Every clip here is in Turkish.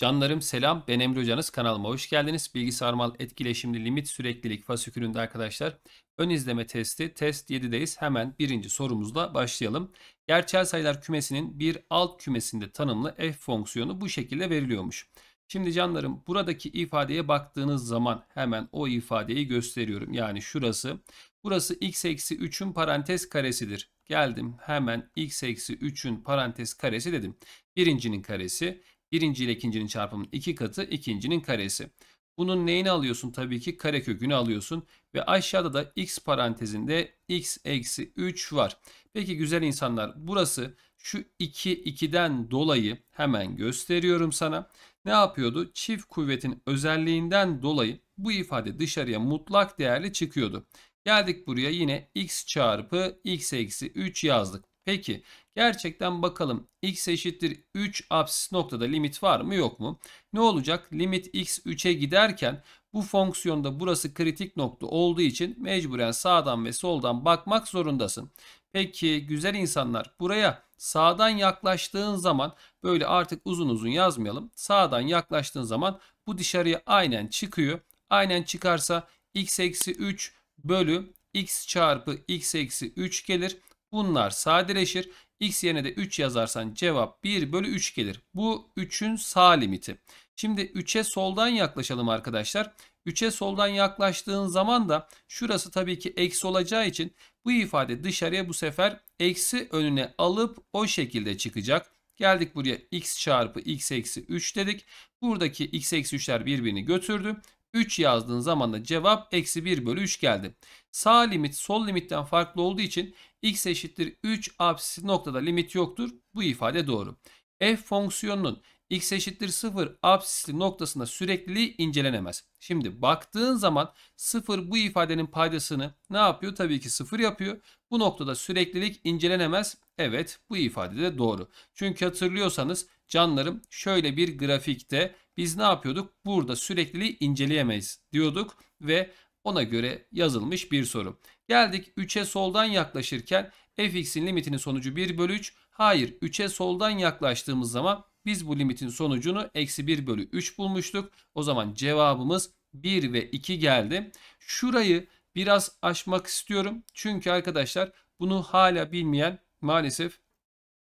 Canlarım selam. Ben Emre Hocanız. Kanalıma hoş geldiniz. Bilgisayar mal etkileşimli limit süreklilik fasikülünde arkadaşlar. Ön izleme testi. Test 7'deyiz. Hemen birinci sorumuzla başlayalım. Gerçel sayılar kümesinin bir alt kümesinde tanımlı f fonksiyonu bu şekilde veriliyormuş. Şimdi canlarım buradaki ifadeye baktığınız zaman hemen o ifadeyi gösteriyorum. Yani şurası. Burası x eksi 3'ün parantez karesidir. Geldim hemen x eksi 3'ün parantez karesi dedim. Birincinin karesi. Birinci ile ikincinin çarpımının iki katı ikincinin karesi. Bunun neyini alıyorsun? Tabii ki karekökünü alıyorsun. Ve aşağıda da x parantezinde x eksi 3 var. Peki güzel insanlar burası şu 2 2'den dolayı hemen gösteriyorum sana. Ne yapıyordu? Çift kuvvetin özelliğinden dolayı bu ifade dışarıya mutlak değerli çıkıyordu. Geldik buraya yine x çarpı x eksi 3 yazdık. Peki gerçekten bakalım x eşittir 3 apsis noktada limit var mı yok mu? Ne olacak? Limit x 3'e giderken bu fonksiyonda burası kritik nokta olduğu için mecburen sağdan ve soldan bakmak zorundasın. Peki güzel insanlar buraya sağdan yaklaştığın zaman böyle artık uzun uzun yazmayalım. Sağdan yaklaştığın zaman bu dışarıya aynen çıkıyor. Aynen çıkarsa x eksi 3 bölü x çarpı x eksi 3 gelir. Bunlar sadeleşir. X yerine de 3 yazarsan cevap 1 bölü 3 gelir. Bu 3'ün sağ limiti. Şimdi 3'e soldan yaklaşalım arkadaşlar. 3'e soldan yaklaştığın zaman da şurası tabii ki eksi olacağı için bu ifade dışarıya bu sefer eksi önüne alıp o şekilde çıkacak. Geldik buraya x çarpı x eksi 3 dedik. Buradaki x eksi 3'ler birbirini götürdü. 3 yazdığın zaman da cevap eksi 1 bölü 3 geldi. Sağ limit sol limitten farklı olduğu için x eşittir 3 apsisi noktada limit yoktur. Bu ifade doğru. F fonksiyonunun x eşittir 0 apsisli noktasında sürekliliği incelenemez. Şimdi baktığın zaman 0 bu ifadenin paydasını ne yapıyor? Tabii ki 0 yapıyor. Bu noktada süreklilik incelenemez. Evet bu ifade de doğru. Çünkü hatırlıyorsanız canlarım şöyle bir grafikte biz ne yapıyorduk? Burada sürekliliği inceleyemeyiz diyorduk ve ona göre yazılmış bir soru. Geldik 3'e soldan yaklaşırken fx'in limitinin sonucu 1 bölü 3. Hayır 3'e soldan yaklaştığımız zaman biz bu limitin sonucunu eksi 1 bölü 3 bulmuştuk. O zaman cevabımız 1 ve 2 geldi. Şurayı biraz aşmak istiyorum. Çünkü arkadaşlar bunu hala bilmeyen maalesef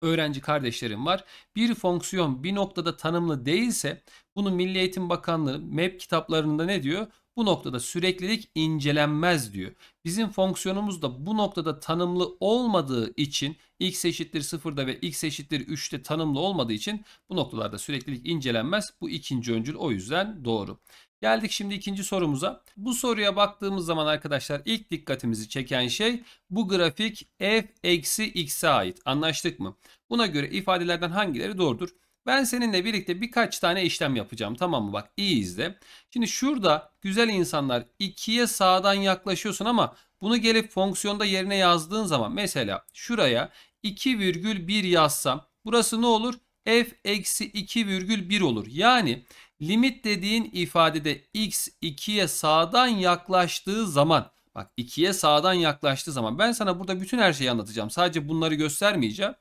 öğrenci kardeşlerim var. Bir fonksiyon bir noktada tanımlı değilse bunu Milli Eğitim Bakanlığı MEP kitaplarında ne diyor? Bu noktada süreklilik incelenmez diyor. Bizim fonksiyonumuz da bu noktada tanımlı olmadığı için x eşittir 0'da ve x eşittir 3'te tanımlı olmadığı için bu noktalarda süreklilik incelenmez. Bu ikinci öncül o yüzden doğru. Geldik şimdi ikinci sorumuza. Bu soruya baktığımız zaman arkadaşlar ilk dikkatimizi çeken şey bu grafik f eksi x'e ait. Anlaştık mı? Buna göre ifadelerden hangileri doğrudur? Ben seninle birlikte birkaç tane işlem yapacağım tamam mı? Bak iyi izle. Şimdi şurada güzel insanlar 2'ye sağdan yaklaşıyorsun ama bunu gelip fonksiyonda yerine yazdığın zaman mesela şuraya 2,1 yazsam burası ne olur? f eksi 2,1 olur. Yani Limit dediğin ifadede x 2'ye sağdan yaklaştığı zaman bak 2'ye sağdan yaklaştığı zaman ben sana burada bütün her şeyi anlatacağım. Sadece bunları göstermeyeceğim.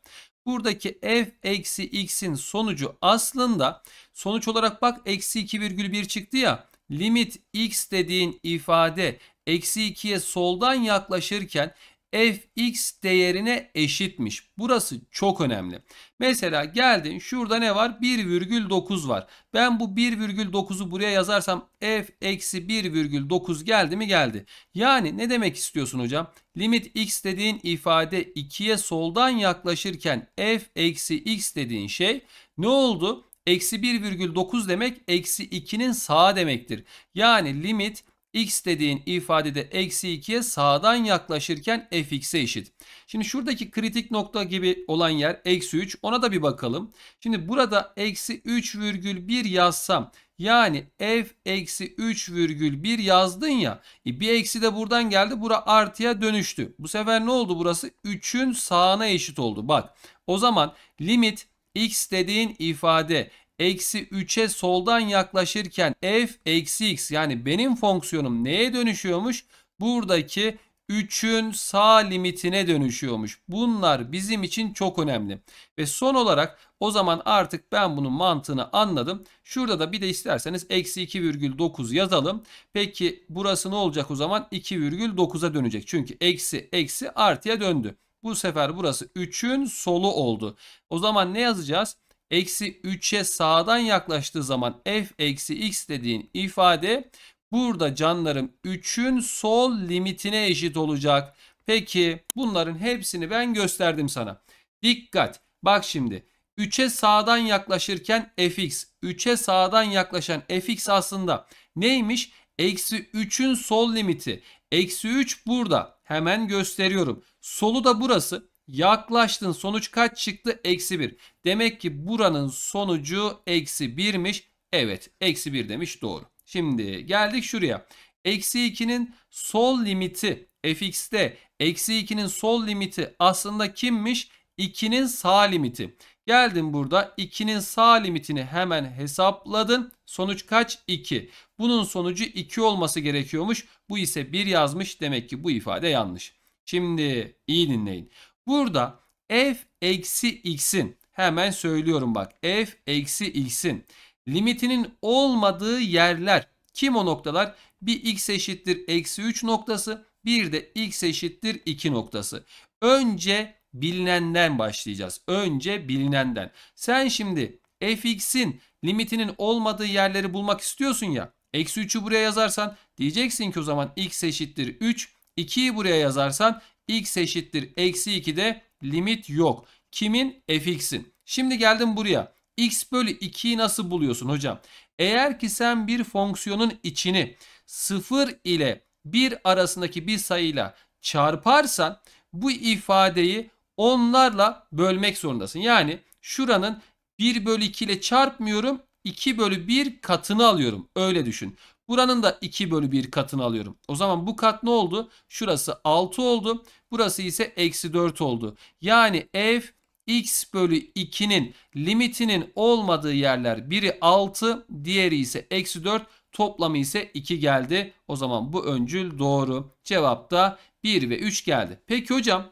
Buradaki f eksi x'in sonucu aslında sonuç olarak bak eksi 2,1 çıktı ya. Limit x dediğin ifade eksi 2'ye soldan yaklaşırken fx değerine eşitmiş. Burası çok önemli. Mesela geldin şurada ne var? 1,9 var. Ben bu 1,9'u buraya yazarsam f eksi 1,9 geldi mi geldi. Yani ne demek istiyorsun hocam? Limit x dediğin ifade 2'ye soldan yaklaşırken f eksi x dediğin şey ne oldu? Eksi 1,9 demek eksi 2'nin sağa demektir. Yani limit x dediğin ifadede eksi 2'ye sağdan yaklaşırken fx'e eşit. Şimdi şuradaki kritik nokta gibi olan yer eksi 3 ona da bir bakalım. Şimdi burada eksi 3,1 yazsam yani f eksi 3,1 yazdın ya. E bir eksi de buradan geldi. Bura artıya dönüştü. Bu sefer ne oldu burası? 3'ün sağına eşit oldu. Bak o zaman limit x dediğin ifade eksi 3'e soldan yaklaşırken f eksi x yani benim fonksiyonum neye dönüşüyormuş? Buradaki 3'ün sağ limitine dönüşüyormuş. Bunlar bizim için çok önemli. Ve son olarak o zaman artık ben bunun mantığını anladım. Şurada da bir de isterseniz eksi 2,9 yazalım. Peki burası ne olacak o zaman? 2,9'a dönecek. Çünkü eksi eksi artıya döndü. Bu sefer burası 3'ün solu oldu. O zaman ne yazacağız? eksi 3'e sağdan yaklaştığı zaman f eksi x dediğin ifade burada canlarım 3'ün sol limitine eşit olacak. Peki bunların hepsini ben gösterdim sana. Dikkat bak şimdi 3'e sağdan yaklaşırken fx 3'e sağdan yaklaşan fx aslında neymiş? Eksi 3'ün sol limiti. Eksi 3 burada. Hemen gösteriyorum. Solu da burası. Yaklaştın sonuç kaç çıktı? Eksi 1. Demek ki buranın sonucu eksi 1'miş. Evet eksi 1 demiş doğru. Şimdi geldik şuraya. Eksi 2'nin sol limiti fx'te eksi 2'nin sol limiti aslında kimmiş? 2'nin sağ limiti. Geldin burada 2'nin sağ limitini hemen hesapladın. Sonuç kaç? 2. Bunun sonucu 2 olması gerekiyormuş. Bu ise 1 yazmış. Demek ki bu ifade yanlış. Şimdi iyi dinleyin. Burada f eksi x'in hemen söylüyorum bak f eksi x'in limitinin olmadığı yerler kim o noktalar? Bir x eşittir eksi 3 noktası bir de x eşittir 2 noktası. Önce bilinenden başlayacağız. Önce bilinenden. Sen şimdi fx'in limitinin olmadığı yerleri bulmak istiyorsun ya. Eksi 3'ü buraya yazarsan diyeceksin ki o zaman x eşittir 3. 2'yi buraya yazarsan x eşittir eksi 2'de limit yok. Kimin? fx'in. Şimdi geldim buraya. x bölü 2'yi nasıl buluyorsun hocam? Eğer ki sen bir fonksiyonun içini 0 ile 1 arasındaki bir sayıyla çarparsan bu ifadeyi onlarla bölmek zorundasın. Yani şuranın 1 bölü 2 ile çarpmıyorum 2 bölü 1 katını alıyorum. Öyle düşün. Buranın da 2 bölü 1 katını alıyorum. O zaman bu kat ne oldu? Şurası 6 oldu. Burası ise eksi 4 oldu. Yani f x bölü 2'nin limitinin olmadığı yerler biri 6 diğeri ise eksi 4 toplamı ise 2 geldi. O zaman bu öncül doğru. Cevap da 1 ve 3 geldi. Peki hocam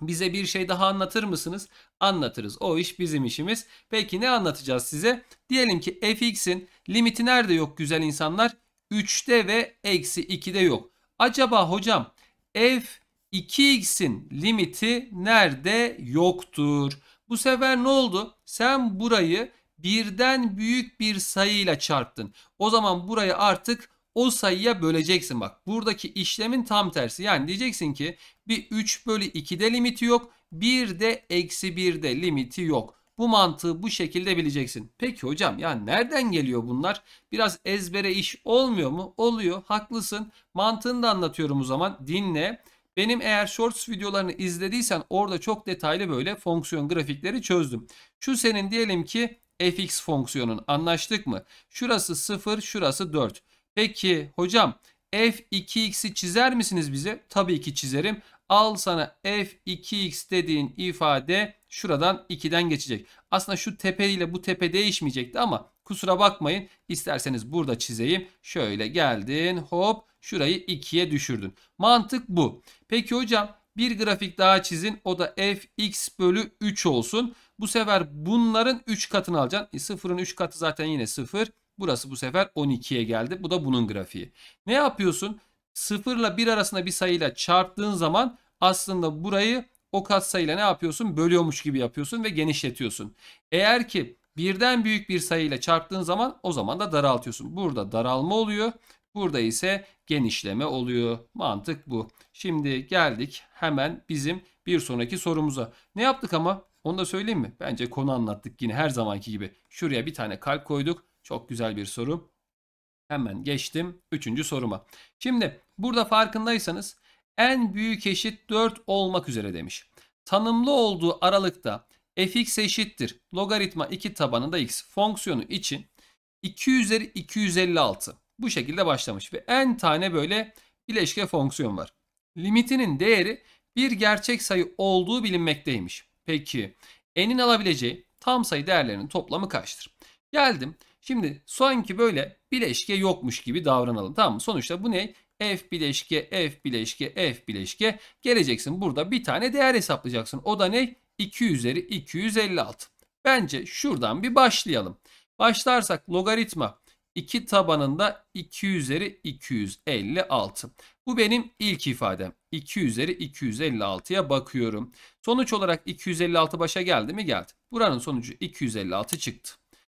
bize bir şey daha anlatır mısınız? Anlatırız. O iş bizim işimiz. Peki ne anlatacağız size? Diyelim ki fx'in limiti nerede yok güzel insanlar? 3'te ve eksi 2'de yok. Acaba hocam f 2x'in limiti nerede yoktur? Bu sefer ne oldu? Sen burayı birden büyük bir sayıyla çarptın. O zaman burayı artık o sayıya böleceksin. Bak buradaki işlemin tam tersi. Yani diyeceksin ki bir 3 bölü 2'de limiti yok. Bir de eksi 1'de limiti yok. Bu mantığı bu şekilde bileceksin. Peki hocam ya nereden geliyor bunlar? Biraz ezbere iş olmuyor mu? Oluyor. Haklısın. Mantığını da anlatıyorum o zaman. Dinle. Benim eğer Shorts videolarını izlediysen orada çok detaylı böyle fonksiyon grafikleri çözdüm. Şu senin diyelim ki fx fonksiyonun anlaştık mı? Şurası 0, şurası 4. Peki hocam f2x'i çizer misiniz bize? Tabii ki çizerim. Al sana f2x dediğin ifade şuradan 2'den geçecek. Aslında şu tepe ile bu tepe değişmeyecekti ama kusura bakmayın. İsterseniz burada çizeyim. Şöyle geldin hop şurayı 2'ye düşürdün. Mantık bu. Peki hocam bir grafik daha çizin. O da fx bölü 3 olsun. Bu sefer bunların 3 katını alacaksın. E, 3 katı zaten yine 0. Burası bu sefer 12'ye geldi. Bu da bunun grafiği. Ne yapıyorsun? 0 ile 1 arasında bir sayıyla çarptığın zaman aslında burayı o katsayıyla ne yapıyorsun? Bölüyormuş gibi yapıyorsun ve genişletiyorsun. Eğer ki birden büyük bir sayıyla çarptığın zaman o zaman da daraltıyorsun. Burada daralma oluyor. Burada ise genişleme oluyor. Mantık bu. Şimdi geldik hemen bizim bir sonraki sorumuza. Ne yaptık ama? Onu da söyleyeyim mi? Bence konu anlattık yine her zamanki gibi. Şuraya bir tane kalp koyduk. Çok güzel bir soru. Hemen geçtim üçüncü soruma. Şimdi burada farkındaysanız en büyük eşit 4 olmak üzere demiş. Tanımlı olduğu aralıkta fx eşittir logaritma 2 tabanında x fonksiyonu için 2 üzeri 256 bu şekilde başlamış ve en tane böyle bileşke fonksiyon var. Limitinin değeri bir gerçek sayı olduğu bilinmekteymiş. Peki n'in alabileceği tam sayı değerlerinin toplamı kaçtır? Geldim. Şimdi sanki böyle bileşke yokmuş gibi davranalım. Tamam mı? Sonuçta bu ne? F bileşke F bileşke F bileşke geleceksin. Burada bir tane değer hesaplayacaksın. O da ne? 2 üzeri 256. Bence şuradan bir başlayalım. Başlarsak logaritma 2 tabanında 2 üzeri 256. Bu benim ilk ifadem. 2 üzeri 256'ya bakıyorum. Sonuç olarak 256 başa geldi mi? Geldi. Buranın sonucu 256 çıktı.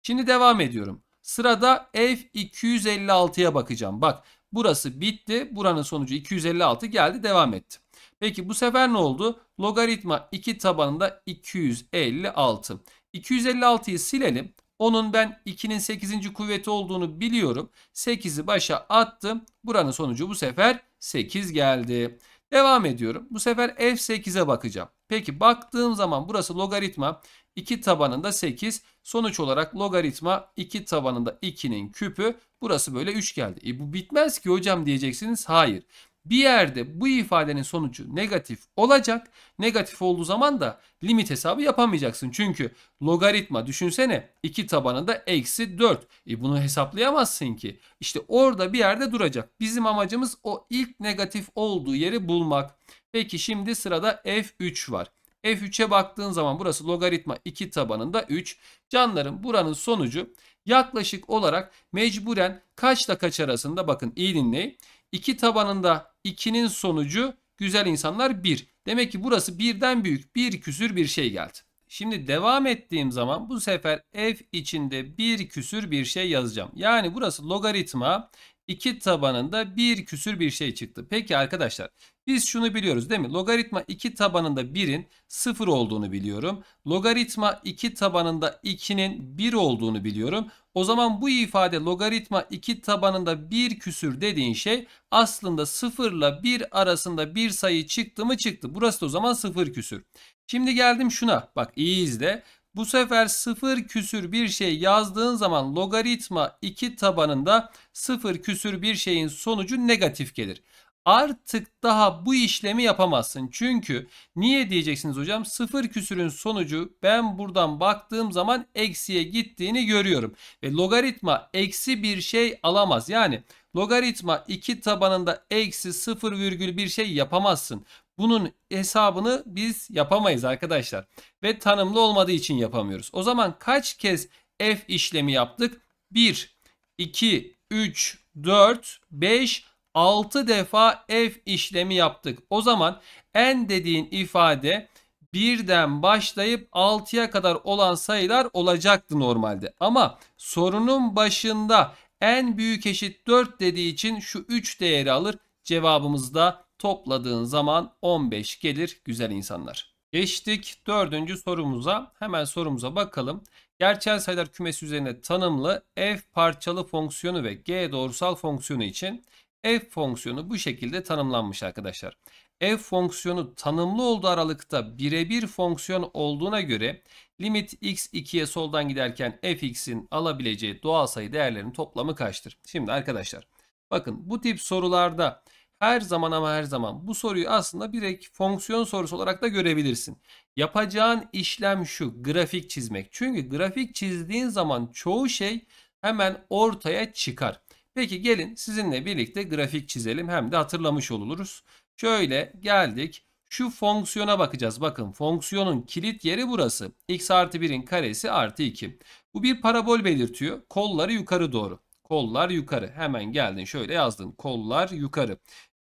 Şimdi devam ediyorum. Sırada F256'ya bakacağım. Bak Burası bitti. Buranın sonucu 256 geldi devam etti. Peki bu sefer ne oldu? Logaritma 2 tabanında 256. 256'yı silelim. Onun ben 2'nin 8. kuvveti olduğunu biliyorum. 8'i başa attım. Buranın sonucu bu sefer 8 geldi. Devam ediyorum. Bu sefer F8'e bakacağım. Peki baktığım zaman burası logaritma 2 tabanında 8. Sonuç olarak logaritma 2 tabanında 2'nin küpü burası böyle 3 geldi. E bu bitmez ki hocam diyeceksiniz. Hayır. Bir yerde bu ifadenin sonucu negatif olacak. Negatif olduğu zaman da limit hesabı yapamayacaksın. Çünkü logaritma düşünsene 2 tabanında eksi 4. E bunu hesaplayamazsın ki. İşte orada bir yerde duracak. Bizim amacımız o ilk negatif olduğu yeri bulmak. Peki şimdi sırada F3 var. F3'e baktığın zaman burası logaritma 2 tabanında 3. Canlarım buranın sonucu yaklaşık olarak mecburen kaçla kaç arasında bakın iyi dinleyin. 2 tabanında 2'nin sonucu güzel insanlar 1. Demek ki burası birden büyük bir küsür bir şey geldi. Şimdi devam ettiğim zaman bu sefer f içinde bir küsür bir şey yazacağım. Yani burası logaritma 2 tabanında bir küsür bir şey çıktı. Peki arkadaşlar biz şunu biliyoruz değil mi? Logaritma 2 tabanında 1'in 0 olduğunu biliyorum. Logaritma 2 tabanında 2'nin 1 olduğunu biliyorum. O zaman bu ifade logaritma 2 tabanında 1 küsür dediğin şey aslında 0 ile 1 arasında bir sayı çıktı mı çıktı. Burası da o zaman 0 küsür. Şimdi geldim şuna. Bak iyi izle. Bu sefer 0 küsür bir şey yazdığın zaman logaritma 2 tabanında 0 küsür bir şeyin sonucu negatif gelir artık daha bu işlemi yapamazsın. Çünkü niye diyeceksiniz hocam? Sıfır küsürün sonucu ben buradan baktığım zaman eksiye gittiğini görüyorum. Ve logaritma eksi bir şey alamaz. Yani logaritma 2 tabanında eksi sıfır virgül bir şey yapamazsın. Bunun hesabını biz yapamayız arkadaşlar. Ve tanımlı olmadığı için yapamıyoruz. O zaman kaç kez f işlemi yaptık? 1, 2, 3, 4, 5, 6 defa f işlemi yaptık. O zaman n dediğin ifade birden başlayıp 6'ya kadar olan sayılar olacaktı normalde. Ama sorunun başında n büyük eşit 4 dediği için şu 3 değeri alır. Cevabımız da topladığın zaman 15 gelir güzel insanlar. Geçtik dördüncü sorumuza. Hemen sorumuza bakalım. Gerçel sayılar kümesi üzerine tanımlı f parçalı fonksiyonu ve g doğrusal fonksiyonu için f fonksiyonu bu şekilde tanımlanmış arkadaşlar. f fonksiyonu tanımlı olduğu aralıkta birebir fonksiyon olduğuna göre limit x 2'ye soldan giderken fx'in alabileceği doğal sayı değerlerin toplamı kaçtır? Şimdi arkadaşlar bakın bu tip sorularda her zaman ama her zaman bu soruyu aslında bir ek fonksiyon sorusu olarak da görebilirsin. Yapacağın işlem şu grafik çizmek. Çünkü grafik çizdiğin zaman çoğu şey hemen ortaya çıkar. Peki gelin sizinle birlikte grafik çizelim hem de hatırlamış oluruz. Şöyle geldik. Şu fonksiyona bakacağız. Bakın fonksiyonun kilit yeri burası. x artı 1'in karesi artı 2. Bu bir parabol belirtiyor. Kolları yukarı doğru. Kollar yukarı. Hemen geldin şöyle yazdın. Kollar yukarı.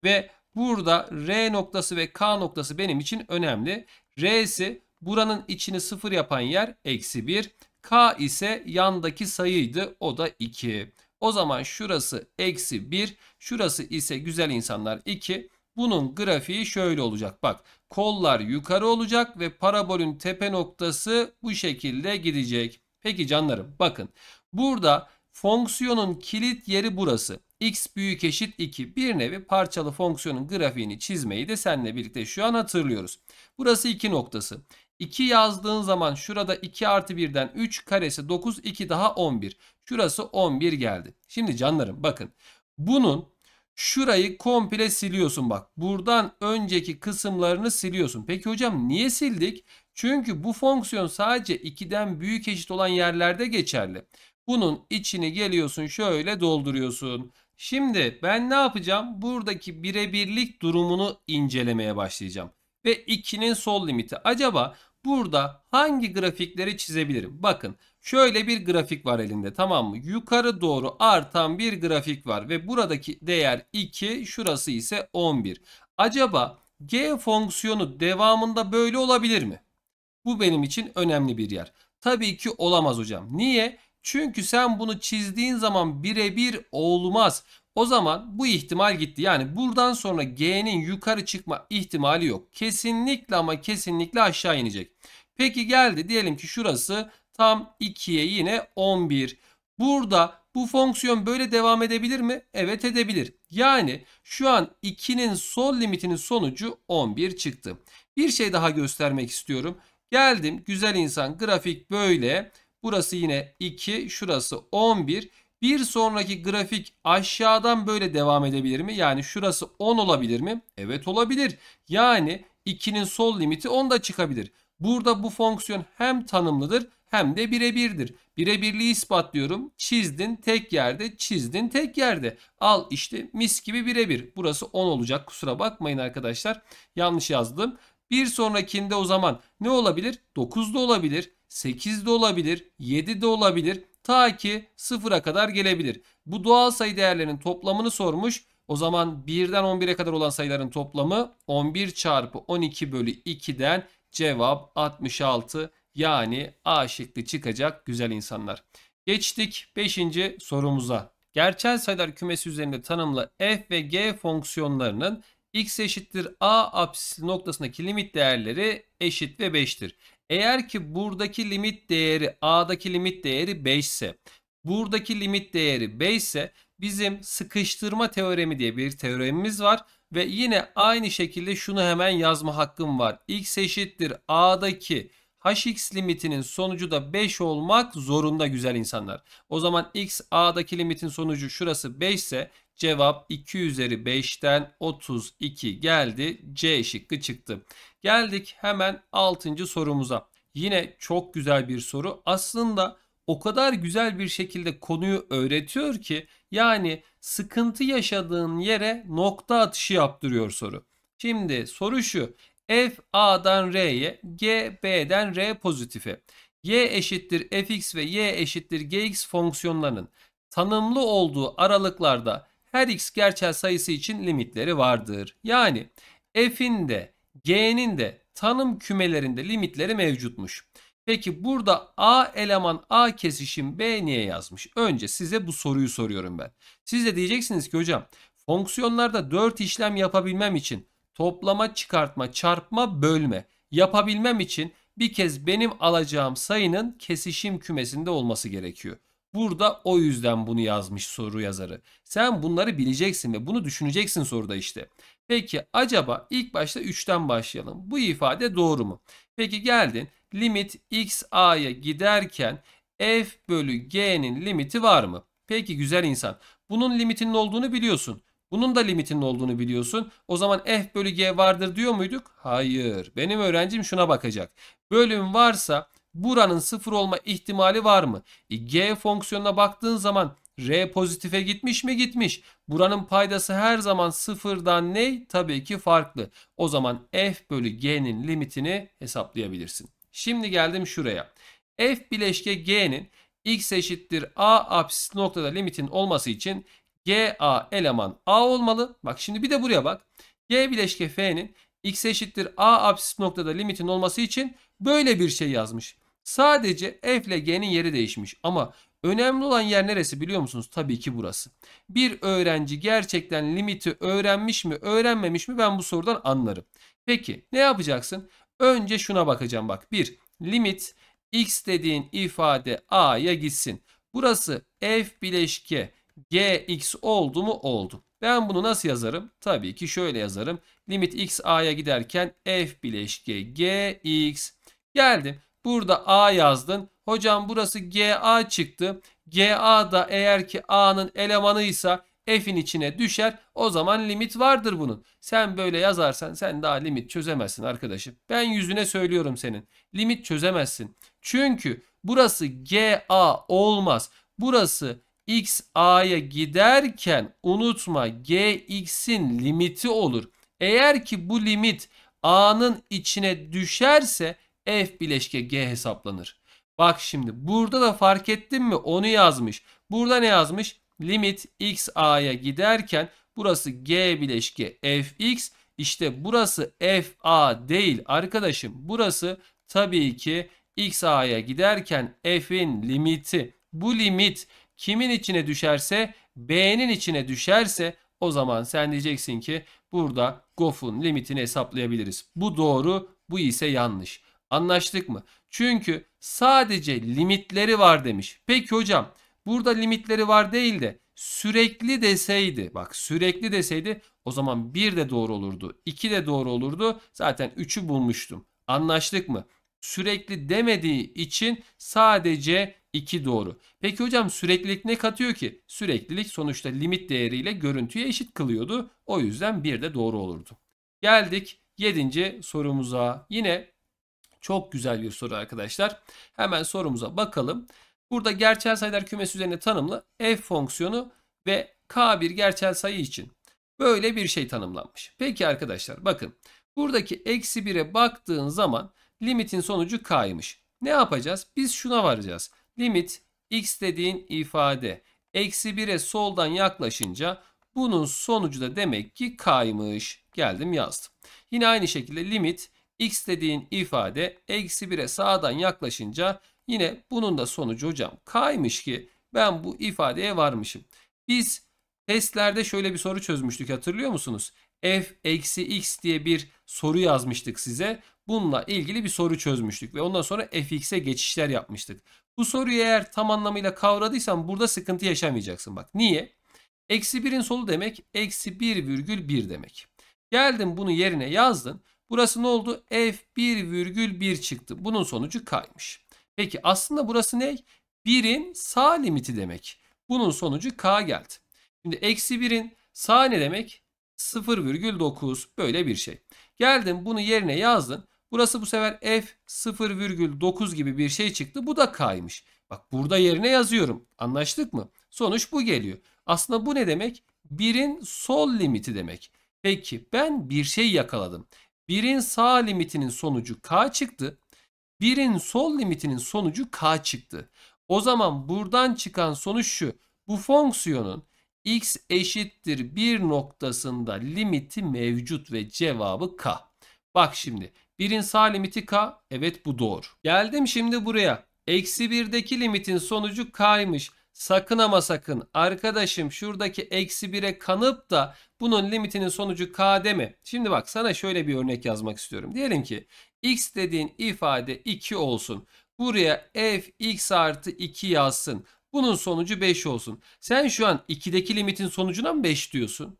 Ve burada R noktası ve K noktası benim için önemli. R'si buranın içini sıfır yapan yer eksi 1. K ise yandaki sayıydı. O da 2. O zaman şurası eksi 1. Şurası ise güzel insanlar 2. Bunun grafiği şöyle olacak. Bak kollar yukarı olacak ve parabolün tepe noktası bu şekilde gidecek. Peki canlarım bakın. Burada fonksiyonun kilit yeri burası. x büyük eşit 2 bir nevi parçalı fonksiyonun grafiğini çizmeyi de seninle birlikte şu an hatırlıyoruz. Burası 2 noktası. 2 yazdığın zaman şurada 2 artı 1'den 3 karesi 9 2 daha 11. Şurası 11 geldi. Şimdi canlarım bakın bunun şurayı komple siliyorsun bak. Buradan önceki kısımlarını siliyorsun. Peki hocam niye sildik? Çünkü bu fonksiyon sadece 2'den büyük eşit olan yerlerde geçerli. Bunun içini geliyorsun şöyle dolduruyorsun. Şimdi ben ne yapacağım? Buradaki birebirlik durumunu incelemeye başlayacağım. Ve 2'nin sol limiti. Acaba Burada hangi grafikleri çizebilirim? Bakın şöyle bir grafik var elinde tamam mı? Yukarı doğru artan bir grafik var ve buradaki değer 2 şurası ise 11. Acaba g fonksiyonu devamında böyle olabilir mi? Bu benim için önemli bir yer. Tabii ki olamaz hocam. Niye? Çünkü sen bunu çizdiğin zaman birebir olmaz. O zaman bu ihtimal gitti. Yani buradan sonra G'nin yukarı çıkma ihtimali yok. Kesinlikle ama kesinlikle aşağı inecek. Peki geldi diyelim ki şurası tam 2'ye yine 11. Burada bu fonksiyon böyle devam edebilir mi? Evet edebilir. Yani şu an 2'nin sol limitinin sonucu 11 çıktı. Bir şey daha göstermek istiyorum. Geldim güzel insan grafik böyle. Burası yine 2 şurası 11. Bir sonraki grafik aşağıdan böyle devam edebilir mi? Yani şurası 10 olabilir mi? Evet olabilir. Yani 2'nin sol limiti 10 da çıkabilir. Burada bu fonksiyon hem tanımlıdır hem de birebirdir. Birebirliği ispatlıyorum. Çizdin tek yerde, çizdin tek yerde. Al işte mis gibi birebir. Burası 10 olacak. Kusura bakmayın arkadaşlar. Yanlış yazdım. Bir sonrakinde o zaman ne olabilir? 9 da olabilir, 8 de olabilir, 7 de olabilir ta ki sıfıra kadar gelebilir. Bu doğal sayı değerlerinin toplamını sormuş. O zaman 1'den 11'e kadar olan sayıların toplamı 11 çarpı 12 bölü 2'den cevap 66 yani A şıklı çıkacak güzel insanlar. Geçtik 5. sorumuza. Gerçel sayılar kümesi üzerinde tanımlı f ve g fonksiyonlarının x eşittir a apsisi noktasındaki limit değerleri eşit ve 5'tir. Eğer ki buradaki limit değeri A'daki limit değeri 5 ise buradaki limit değeri 5 ise bizim sıkıştırma teoremi diye bir teoremimiz var. Ve yine aynı şekilde şunu hemen yazma hakkım var. X eşittir A'daki hx limitinin sonucu da 5 olmak zorunda güzel insanlar. O zaman x a'daki limitin sonucu şurası 5 ise Cevap 2 üzeri 5'ten 32 geldi. C şıkkı çıktı. Geldik hemen 6. sorumuza. Yine çok güzel bir soru. Aslında o kadar güzel bir şekilde konuyu öğretiyor ki yani sıkıntı yaşadığın yere nokta atışı yaptırıyor soru. Şimdi soru şu. F A'dan R'ye, G B'den R pozitife. Y eşittir fx ve y eşittir gx fonksiyonlarının tanımlı olduğu aralıklarda her x gerçel sayısı için limitleri vardır. Yani f'in de g'nin de tanım kümelerinde limitleri mevcutmuş. Peki burada A eleman A kesişim B niye yazmış? Önce size bu soruyu soruyorum ben. Siz de diyeceksiniz ki hocam fonksiyonlarda 4 işlem yapabilmem için toplama, çıkartma, çarpma, bölme yapabilmem için bir kez benim alacağım sayının kesişim kümesinde olması gerekiyor. Burada o yüzden bunu yazmış soru yazarı. Sen bunları bileceksin ve bunu düşüneceksin soruda işte. Peki acaba ilk başta 3'ten başlayalım. Bu ifade doğru mu? Peki geldin limit x a'ya giderken f bölü g'nin limiti var mı? Peki güzel insan bunun limitinin olduğunu biliyorsun. Bunun da limitinin olduğunu biliyorsun. O zaman f bölü g vardır diyor muyduk? Hayır. Benim öğrencim şuna bakacak. Bölüm varsa buranın sıfır olma ihtimali var mı? E, G fonksiyonuna baktığın zaman R pozitife gitmiş mi gitmiş. Buranın paydası her zaman sıfırdan ne? Tabii ki farklı. O zaman f bölü g'nin limitini hesaplayabilirsin. Şimdi geldim şuraya. f bileşke g'nin x eşittir a apsis noktada limitin olması için g a eleman a olmalı. Bak şimdi bir de buraya bak. g bileşke f'nin x eşittir a apsis noktada limitin olması için böyle bir şey yazmış. Sadece f ile g'nin yeri değişmiş ama önemli olan yer neresi biliyor musunuz? Tabii ki burası. Bir öğrenci gerçekten limiti öğrenmiş mi öğrenmemiş mi ben bu sorudan anlarım. Peki ne yapacaksın? Önce şuna bakacağım bak. Bir limit x dediğin ifade a'ya gitsin. Burası f bileşke gx oldu mu oldu. Ben bunu nasıl yazarım? Tabii ki şöyle yazarım. Limit x a'ya giderken f bileşke gx geldim. Burada A yazdın. Hocam burası GA çıktı. GA da eğer ki A'nın elemanıysa f'in içine düşer. O zaman limit vardır bunun. Sen böyle yazarsan sen daha limit çözemezsin arkadaşım. Ben yüzüne söylüyorum senin. Limit çözemezsin. Çünkü burası GA olmaz. Burası x a'ya giderken unutma gx'in limiti olur. Eğer ki bu limit a'nın içine düşerse f bileşke g hesaplanır. Bak şimdi burada da fark ettin mi onu yazmış. Burada ne yazmış? Limit x a'ya giderken burası g bileşke fx. İşte burası f a değil arkadaşım. Burası tabii ki x a'ya giderken f'in limiti. Bu limit kimin içine düşerse b'nin içine düşerse o zaman sen diyeceksin ki burada GOF'un limitini hesaplayabiliriz. Bu doğru, bu ise yanlış. Anlaştık mı? Çünkü sadece limitleri var demiş. Peki hocam burada limitleri var değil de sürekli deseydi bak sürekli deseydi o zaman 1 de doğru olurdu. 2 de doğru olurdu. Zaten 3'ü bulmuştum. Anlaştık mı? Sürekli demediği için sadece 2 doğru. Peki hocam süreklilik ne katıyor ki? Süreklilik sonuçta limit değeriyle görüntüye eşit kılıyordu. O yüzden 1 de doğru olurdu. Geldik 7. sorumuza. Yine çok güzel bir soru arkadaşlar. Hemen sorumuza bakalım. Burada gerçel sayılar kümesi üzerine tanımlı f fonksiyonu ve k bir gerçel sayı için böyle bir şey tanımlanmış. Peki arkadaşlar bakın buradaki eksi 1'e baktığın zaman limitin sonucu k'ymış. Ne yapacağız? Biz şuna varacağız. Limit x dediğin ifade eksi 1'e soldan yaklaşınca bunun sonucu da demek ki k'ymış. Geldim yazdım. Yine aynı şekilde limit x dediğin ifade eksi 1'e sağdan yaklaşınca yine bunun da sonucu hocam kaymış ki ben bu ifadeye varmışım. Biz testlerde şöyle bir soru çözmüştük hatırlıyor musunuz? f eksi x diye bir soru yazmıştık size. Bununla ilgili bir soru çözmüştük ve ondan sonra fx'e geçişler yapmıştık. Bu soruyu eğer tam anlamıyla kavradıysan burada sıkıntı yaşamayacaksın bak. Niye? Eksi 1'in solu demek eksi virgül 1,1 demek. Geldin bunu yerine yazdın. Burası ne oldu? F1,1 çıktı. Bunun sonucu K'ymış. Peki aslında burası ne? 1'in sağ limiti demek. Bunun sonucu K geldi. Şimdi eksi 1'in sağ ne demek? 0,9 böyle bir şey. Geldin bunu yerine yazdın. Burası bu sefer f 0,9 gibi bir şey çıktı. Bu da k'ymış. Bak burada yerine yazıyorum. Anlaştık mı? Sonuç bu geliyor. Aslında bu ne demek? 1'in sol limiti demek. Peki ben bir şey yakaladım. Birin sağ limitinin sonucu k çıktı. birin sol limitinin sonucu k çıktı. O zaman buradan çıkan sonuç şu. Bu fonksiyonun x eşittir 1 noktasında limiti mevcut ve cevabı k. Bak şimdi birin sağ limiti k. Evet bu doğru. Geldim şimdi buraya. Eksi 1'deki limitin sonucu k'ymış. Sakın ama sakın arkadaşım şuradaki eksi 1'e kanıp da bunun limitinin sonucu k deme. Şimdi bak sana şöyle bir örnek yazmak istiyorum. Diyelim ki x dediğin ifade 2 olsun. Buraya f x artı 2 yazsın. Bunun sonucu 5 olsun. Sen şu an 2'deki limitin sonucuna mı 5 diyorsun?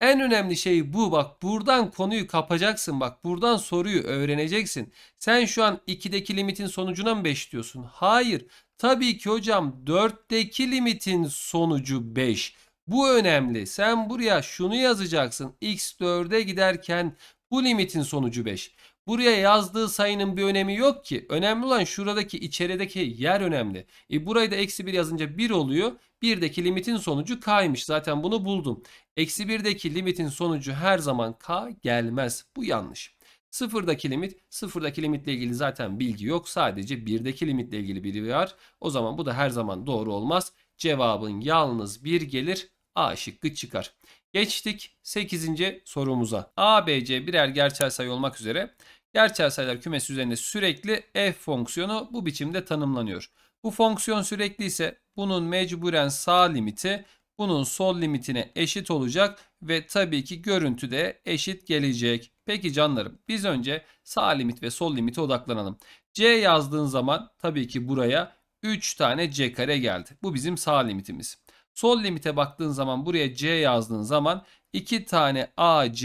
En önemli şey bu bak buradan konuyu kapacaksın bak buradan soruyu öğreneceksin. Sen şu an 2'deki limitin sonucuna mı 5 diyorsun? Hayır tabii ki hocam 4'teki limitin sonucu 5. Bu önemli sen buraya şunu yazacaksın x 4'e giderken bu limitin sonucu 5. Buraya yazdığı sayının bir önemi yok ki. Önemli olan şuradaki içerideki yer önemli. E burayı da eksi 1 yazınca 1 oluyor. 1'deki limitin sonucu k'ymış. Zaten bunu buldum. Eksi 1'deki limitin sonucu her zaman k gelmez. Bu yanlış. Sıfırdaki limit, sıfırdaki limitle ilgili zaten bilgi yok. Sadece birdeki limitle ilgili biri var. O zaman bu da her zaman doğru olmaz. Cevabın yalnız bir gelir. A şıkkı çıkar. Geçtik 8. sorumuza. A, B, C birer gerçel sayı olmak üzere gerçel sayılar kümesi üzerinde sürekli f fonksiyonu bu biçimde tanımlanıyor. Bu fonksiyon sürekli ise bunun mecburen sağ limiti bunun sol limitine eşit olacak ve tabii ki görüntü de eşit gelecek. Peki canlarım biz önce sağ limit ve sol limite odaklanalım. C yazdığın zaman tabii ki buraya 3 tane C kare geldi. Bu bizim sağ limitimiz. Sol limite baktığın zaman buraya C yazdığın zaman 2 tane AC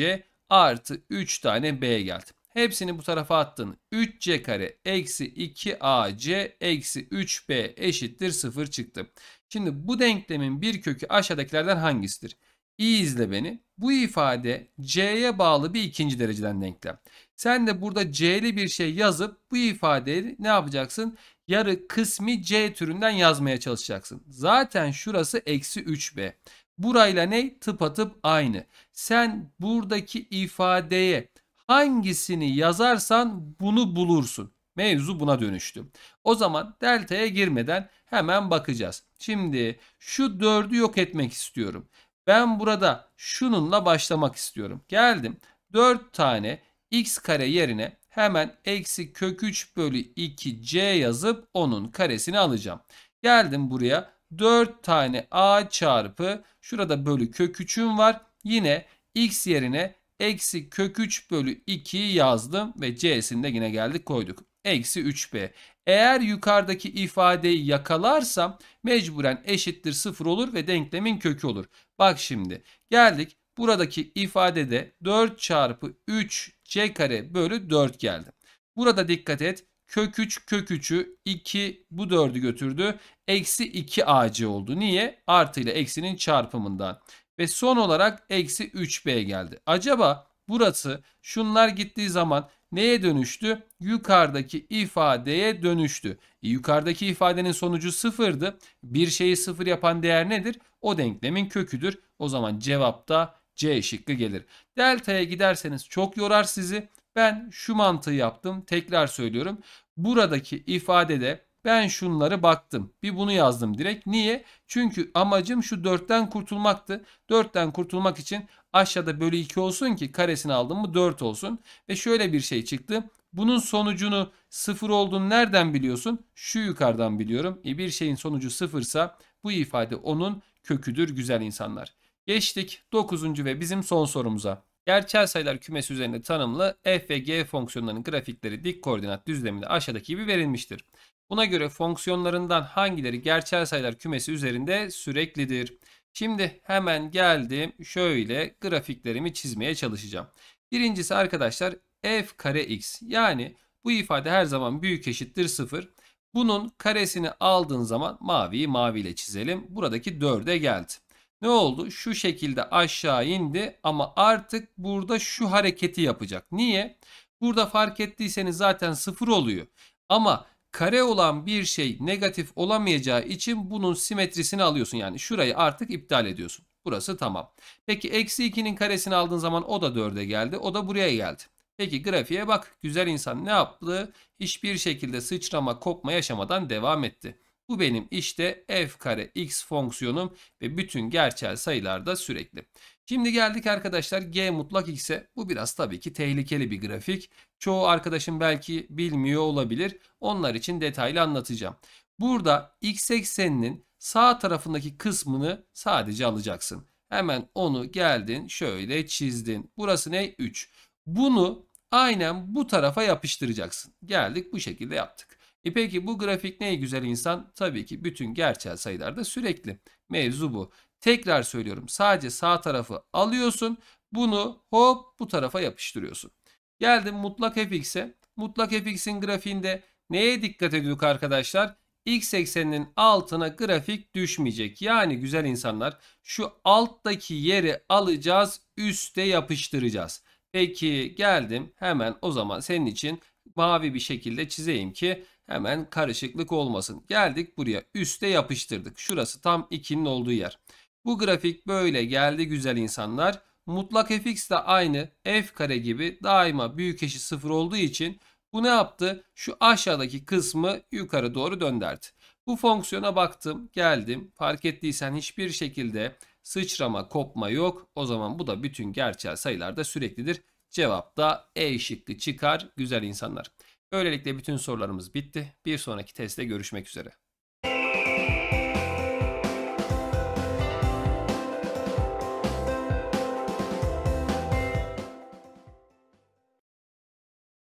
artı 3 tane B geldi. Hepsini bu tarafa attın. 3c kare eksi 2ac eksi 3b eşittir 0 çıktı. Şimdi bu denklemin bir kökü aşağıdakilerden hangisidir? İyi izle beni. Bu ifade c'ye bağlı bir ikinci dereceden denklem. Sen de burada c'li bir şey yazıp bu ifadeyi ne yapacaksın? Yarı kısmi c türünden yazmaya çalışacaksın. Zaten şurası eksi 3b. Burayla ne? Tıpatıp aynı. Sen buradaki ifadeye hangisini yazarsan bunu bulursun. Mevzu buna dönüştü. O zaman delta'ya girmeden hemen bakacağız. Şimdi şu dördü yok etmek istiyorum. Ben burada şununla başlamak istiyorum. Geldim. 4 tane x kare yerine hemen eksi kök 3 bölü 2 c yazıp onun karesini alacağım. Geldim buraya 4 tane a çarpı şurada bölü kök 3'üm var. Yine x yerine Eksi kök 3 bölü 2'yi yazdım ve c'sinde yine geldik koyduk. Eksi 3b. Eğer yukarıdaki ifadeyi yakalarsam mecburen eşittir 0 olur ve denklemin kökü olur. Bak şimdi geldik buradaki ifadede 4 çarpı 3 c kare bölü 4 geldi. Burada dikkat et kök 3 kök 3'ü 2 bu 4'ü götürdü. Eksi 2 ac oldu. Niye? Artı ile eksinin çarpımından. Ve son olarak eksi 3b geldi. Acaba burası şunlar gittiği zaman neye dönüştü? Yukarıdaki ifadeye dönüştü. E, yukarıdaki ifadenin sonucu sıfırdı. Bir şeyi sıfır yapan değer nedir? O denklemin köküdür. O zaman cevap da C şıkkı gelir. Delta'ya giderseniz çok yorar sizi. Ben şu mantığı yaptım. Tekrar söylüyorum. Buradaki ifadede ben şunları baktım. Bir bunu yazdım direkt. Niye? Çünkü amacım şu 4'ten kurtulmaktı. 4'ten kurtulmak için aşağıda bölü 2 olsun ki karesini aldım mı 4 olsun. Ve şöyle bir şey çıktı. Bunun sonucunu 0 olduğunu nereden biliyorsun? Şu yukarıdan biliyorum. E bir şeyin sonucu 0 ise bu ifade onun köküdür güzel insanlar. Geçtik 9. ve bizim son sorumuza. Gerçel sayılar kümesi üzerinde tanımlı f ve g fonksiyonlarının grafikleri dik koordinat düzleminde aşağıdaki gibi verilmiştir. Buna göre fonksiyonlarından hangileri gerçel sayılar kümesi üzerinde süreklidir? Şimdi hemen geldim şöyle grafiklerimi çizmeye çalışacağım. Birincisi arkadaşlar f kare x yani bu ifade her zaman büyük eşittir 0. Bunun karesini aldığın zaman maviyi maviyle çizelim. Buradaki 4'e geldi. Ne oldu? Şu şekilde aşağı indi ama artık burada şu hareketi yapacak. Niye? Burada fark ettiyseniz zaten 0 oluyor. Ama kare olan bir şey negatif olamayacağı için bunun simetrisini alıyorsun. Yani şurayı artık iptal ediyorsun. Burası tamam. Peki eksi 2'nin karesini aldığın zaman o da 4'e geldi. O da buraya geldi. Peki grafiğe bak. Güzel insan ne yaptı? Hiçbir şekilde sıçrama, kopma yaşamadan devam etti. Bu benim işte f kare x fonksiyonum ve bütün gerçel sayılar da sürekli. Şimdi geldik arkadaşlar G mutlak X'e. Bu biraz tabii ki tehlikeli bir grafik. Çoğu arkadaşım belki bilmiyor olabilir. Onlar için detaylı anlatacağım. Burada X ekseninin sağ tarafındaki kısmını sadece alacaksın. Hemen onu geldin şöyle çizdin. Burası ne? 3. Bunu aynen bu tarafa yapıştıracaksın. Geldik bu şekilde yaptık. E peki bu grafik ne güzel insan? Tabii ki bütün gerçel sayılarda sürekli. Mevzu bu. Tekrar söylüyorum sadece sağ tarafı alıyorsun bunu hop bu tarafa yapıştırıyorsun. Geldim mutlak fx'e. Mutlak fx'in grafiğinde neye dikkat ediyoruz arkadaşlar? X ekseninin altına grafik düşmeyecek. Yani güzel insanlar şu alttaki yeri alacağız üste yapıştıracağız. Peki geldim hemen o zaman senin için mavi bir şekilde çizeyim ki hemen karışıklık olmasın. Geldik buraya üste yapıştırdık. Şurası tam 2'nin olduğu yer. Bu grafik böyle geldi güzel insanlar. Mutlak fx de aynı f kare gibi daima büyük eşit sıfır olduğu için bu ne yaptı? Şu aşağıdaki kısmı yukarı doğru dönderdi. Bu fonksiyona baktım geldim. Fark ettiysen hiçbir şekilde sıçrama kopma yok. O zaman bu da bütün gerçel sayılarda süreklidir. Cevap da E şıkkı çıkar güzel insanlar. Böylelikle bütün sorularımız bitti. Bir sonraki testte görüşmek üzere.